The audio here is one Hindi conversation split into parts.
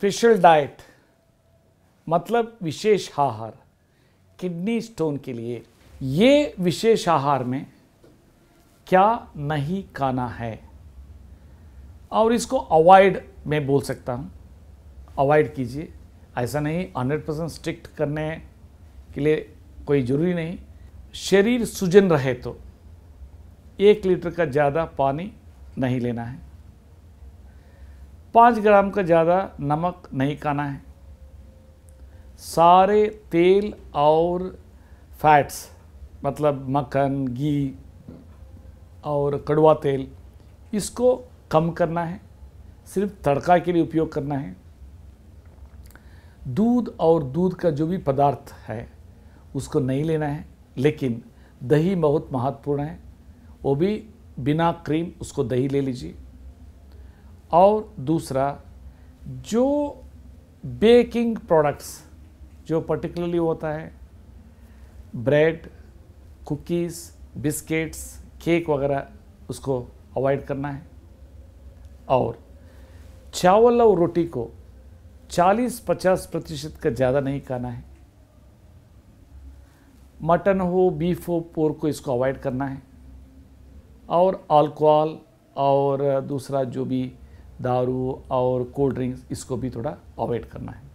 स्पेशल डाइट मतलब विशेष आहार किडनी स्टोन के लिए ये विशेष आहार में क्या नहीं खाना है और इसको अवॉइड मैं बोल सकता हूँ अवॉइड कीजिए ऐसा नहीं 100 परसेंट स्ट्रिक्ट करने के लिए कोई ज़रूरी नहीं शरीर सूजन रहे तो एक लीटर का ज़्यादा पानी नहीं लेना है पाँच ग्राम का ज़्यादा नमक नहीं खाना है सारे तेल और फैट्स मतलब मक्खन घी और कड़वा तेल इसको कम करना है सिर्फ तड़का के लिए उपयोग करना है दूध और दूध का जो भी पदार्थ है उसको नहीं लेना है लेकिन दही बहुत महत्वपूर्ण है वो भी बिना क्रीम उसको दही ले लीजिए और दूसरा जो बेकिंग प्रोडक्ट्स जो पर्टिकुलरली होता है ब्रेड कुकीज़ बिस्किट्स केक वगैरह उसको अवॉइड करना है और चावल और रोटी को 40-50 प्रतिशत का ज़्यादा नहीं खाना है मटन हो बीफ हो पोर को इसको अवॉइड करना है और अल्कोहल और दूसरा जो भी दारू और कोल्ड ड्रिंक्स इसको भी थोड़ा अवॉइड करना है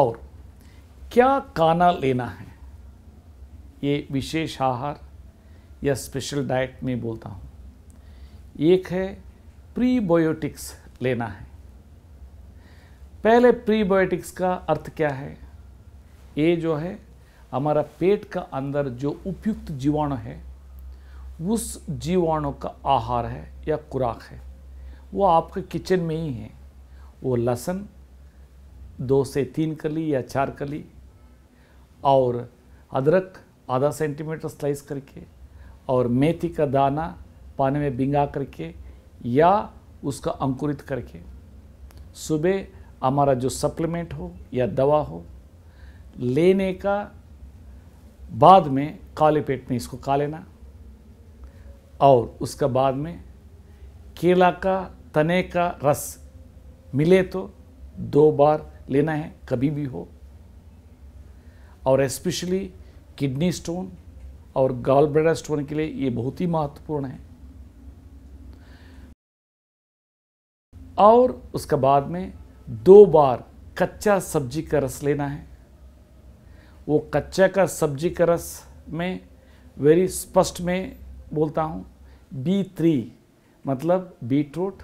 और क्या खाना लेना है ये विशेष आहार या स्पेशल डाइट में बोलता हूँ एक है प्रीबायोटिक्स लेना है पहले प्रीबायोटिक्स का अर्थ क्या है ये जो है हमारा पेट का अंदर जो उपयुक्त जीवाणु है उस जीवाणु का आहार है या खुराक है वो आपके किचन में ही है वो लहसुन दो से तीन कली या चार कली और अदरक आधा सेंटीमीटर स्लाइस करके और मेथी का दाना पानी में बिंगा करके या उसका अंकुरित करके सुबह हमारा जो सप्लीमेंट हो या दवा हो लेने का बाद में काले पेट में इसको खा लेना और उसका बाद में केला का तने का रस मिले तो दो बार लेना है कभी भी हो और स्पेशली किडनी स्टोन और गॉल ब्लेडर स्टोन के लिए ये बहुत ही महत्वपूर्ण है और उसके बाद में दो बार कच्चा सब्जी का रस लेना है वो कच्चा का सब्जी का रस में वेरी स्पष्ट में बोलता हूँ बी थ्री मतलब तो बीट रूट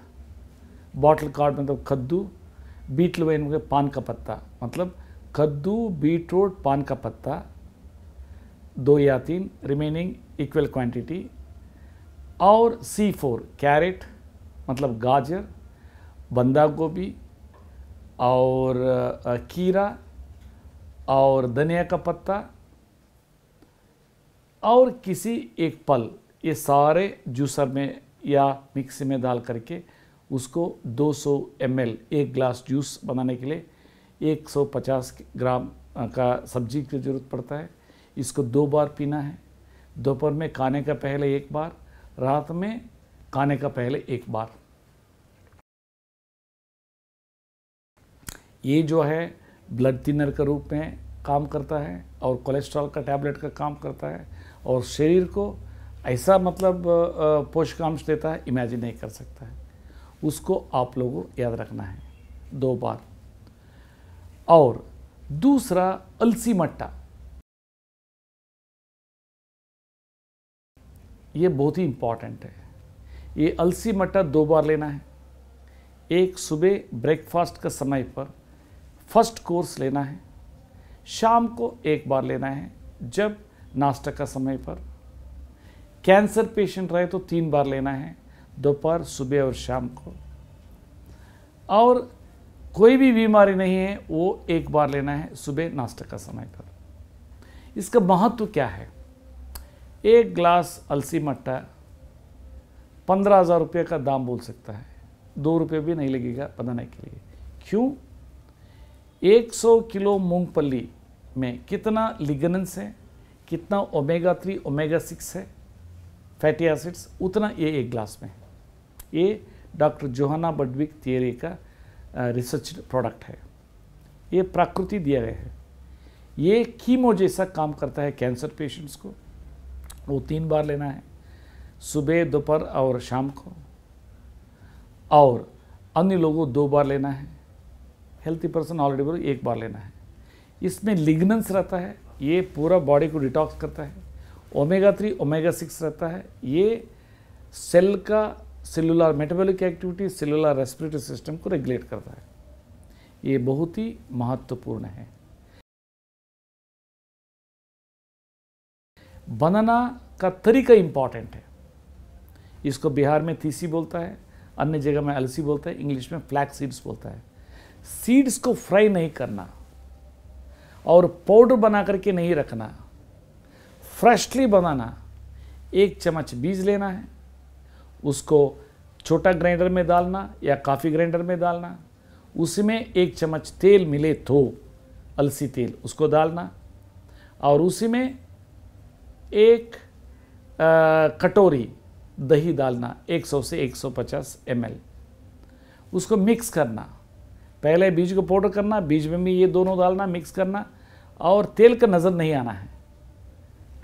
बॉटल कार्ड मतलब कद्दू वेन में पान का पत्ता मतलब कद्दू बीट रूट पान का पत्ता दो या तीन रिमेनिंग इक्वल क्वांटिटी और सी फोर कैरेट मतलब गाजर बंदा गोभी और कीरा और धनिया का पत्ता और किसी एक पल ये सारे जूसर में या मिक्सी में डाल करके उसको 200 सौ एक ग्लास जूस बनाने के लिए 150 ग्राम का सब्जी की ज़रूरत पड़ता है इसको दो बार पीना है दोपहर में खाने का पहले एक बार रात में खाने का पहले एक बार ये जो है ब्लड थिनर के रूप में काम करता है और कोलेस्ट्रॉल का टैबलेट का काम करता है और शरीर को ऐसा मतलब पोषकांश देता है इमेजिन नहीं कर सकता है उसको आप लोगों को याद रखना है दो बार और दूसरा अलसी मट्टा ये बहुत ही इम्पॉर्टेंट है ये अलसी मट्टा दो बार लेना है एक सुबह ब्रेकफास्ट का समय पर फर्स्ट कोर्स लेना है शाम को एक बार लेना है जब नाश्ता का समय पर कैंसर पेशेंट रहे तो तीन बार लेना है दोपहर सुबह और शाम को और कोई भी बीमारी नहीं है वो एक बार लेना है सुबह नाश्ते का समय पर इसका महत्व क्या है एक ग्लास अलसी मट्टा पंद्रह हज़ार रुपये का दाम बोल सकता है दो रुपये भी नहीं लगेगा बनाने के लिए क्यों 100 किलो मूंगफली में कितना लिगनेंस है कितना ओमेगा थ्री ओमेगा सिक्स है फैटी एसिड्स उतना ये एक ग्लास में ये डॉक्टर जोहाना बडविक थियरी का रिसर्च प्रोडक्ट है ये प्रकृति दिया गया है ये कीमो जैसा काम करता है कैंसर पेशेंट्स को वो तीन बार लेना है सुबह दोपहर और शाम को और अन्य लोगों दो बार लेना है हेल्थी पर्सन ऑलरेडी बोलो एक बार लेना है इसमें लिग्नेंस रहता है ये पूरा बॉडी को डिटॉक्स करता है ओमेगा थ्री ओमेगा सिक्स रहता है ये सेल का cellular metabolic activity cellular respiratory system को रेगुलेट करता है ये बहुत ही महत्वपूर्ण है बनाना का तरीका इंपॉर्टेंट है इसको बिहार में तीसी बोलता है अन्य जगह में अलसी बोलता है इंग्लिश में फ्लैक सीड्स बोलता है सीड्स को फ्राई नहीं करना और पाउडर बना करके नहीं रखना फ्रेशली बनाना एक चम्मच बीज लेना है उसको छोटा ग्राइंडर में डालना या काफ़ी ग्राइंडर में डालना उसमें एक चम्मच तेल मिले तो अलसी तेल उसको डालना और उसी में एक आ, कटोरी दही डालना 100 से 150 सौ उसको मिक्स करना पहले बीज को पाउडर करना बीज में भी ये दोनों डालना मिक्स करना और तेल का नज़र नहीं आना है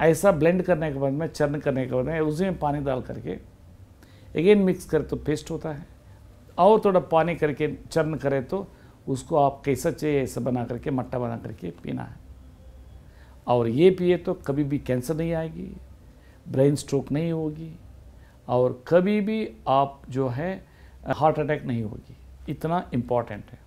ऐसा ब्लेंड करने के बाद में चर्न करने के बाद में उसी में पानी डाल करके अगेन मिक्स करें तो पेस्ट होता है और थोड़ा पानी करके चर्न करें तो उसको आप कैसा चाहिए ऐसा बना करके मट्टा बना करके पीना है और ये पिए तो कभी भी कैंसर नहीं आएगी ब्रेन स्ट्रोक नहीं होगी और कभी भी आप जो है हार्ट अटैक नहीं होगी इतना इम्पॉर्टेंट है